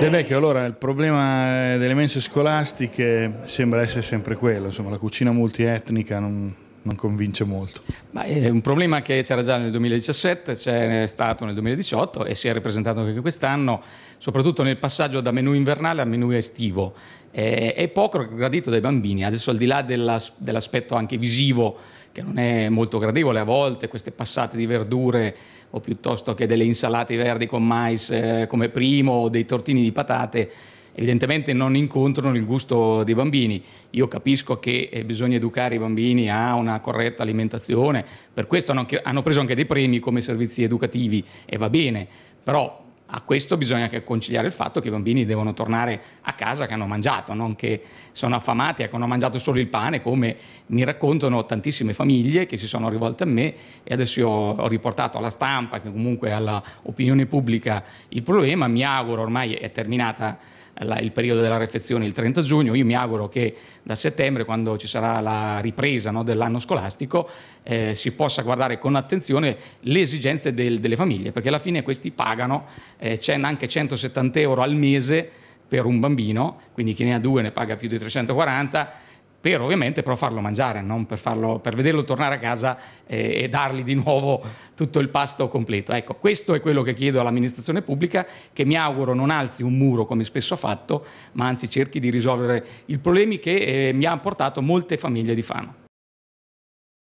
De Vecchio, allora il problema eh, delle mense scolastiche sembra essere sempre quello, insomma la cucina multietnica non, non convince molto. Ma è eh, un problema che c'era già nel 2017, c'è stato nel 2018 e si è ripresentato anche quest'anno, soprattutto nel passaggio da menù invernale a menù estivo. È poco gradito dai bambini, adesso al di là dell'aspetto anche visivo che non è molto gradevole a volte, queste passate di verdure o piuttosto che delle insalate verdi con mais eh, come primo o dei tortini di patate evidentemente non incontrano il gusto dei bambini. Io capisco che eh, bisogna educare i bambini a una corretta alimentazione, per questo hanno, hanno preso anche dei premi come servizi educativi e va bene, però a questo bisogna anche conciliare il fatto che i bambini devono tornare a casa che hanno mangiato, non che sono affamati e ecco, che hanno mangiato solo il pane, come mi raccontano tantissime famiglie che si sono rivolte a me e adesso io ho riportato alla stampa, che comunque all'opinione pubblica il problema, mi auguro ormai è terminata la, il periodo della refezione il 30 giugno, io mi auguro che da settembre, quando ci sarà la ripresa no, dell'anno scolastico, eh, si possa guardare con attenzione le esigenze del, delle famiglie, perché alla fine questi pagano, eh, anche 170 euro al mese per un bambino, quindi chi ne ha due ne paga più di 340 per ovviamente però farlo mangiare, non per, farlo, per vederlo tornare a casa e, e, dargli di nuovo tutto il pasto completo. Ecco, questo è quello che chiedo all'amministrazione pubblica, che mi auguro non alzi un muro come spesso ha fatto, ma anzi cerchi di risolvere i problemi che eh, mi ha portato molte famiglie di Fano.